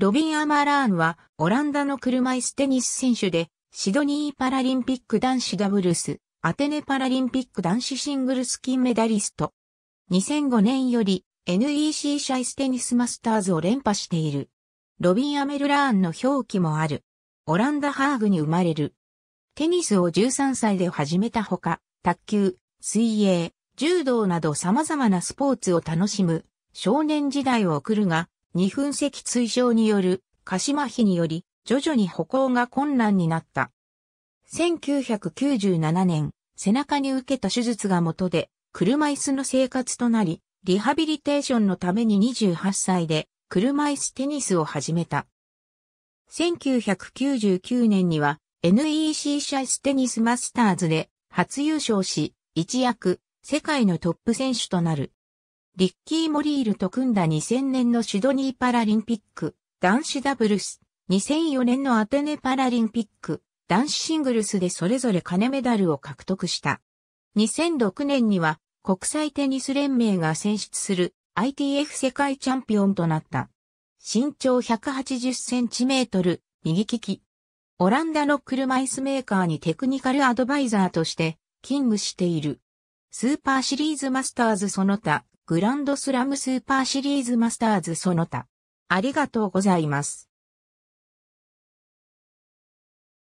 ロビン・アマラーンは、オランダの車椅子テニス選手で、シドニーパラリンピック男子ダブルス、アテネパラリンピック男子シングルス金メダリスト。2005年より NEC シャイステニスマスターズを連覇している。ロビン・アメルラーンの表記もある。オランダ・ハーグに生まれる。テニスを13歳で始めたほか、卓球、水泳、柔道など様々なスポーツを楽しむ少年時代を送るが、二分積追上による鹿島比により徐々に歩行が困難になった。1997年、背中に受けた手術が元で車椅子の生活となり、リハビリテーションのために28歳で車椅子テニスを始めた。1999年には NEC ャ椅子テニスマスターズで初優勝し、一躍世界のトップ選手となる。リッキー・モリールと組んだ2000年のシドニーパラリンピック、男子ダブルス、2004年のアテネパラリンピック、男子シングルスでそれぞれ金メダルを獲得した。2006年には国際テニス連盟が選出する ITF 世界チャンピオンとなった。身長180センチメートル、右利き。オランダの車椅子メーカーにテクニカルアドバイザーとして勤務している。スーパーシリーズマスターズその他、グランドスラムスーパーシリーズマスターズその他。ありがとうございます。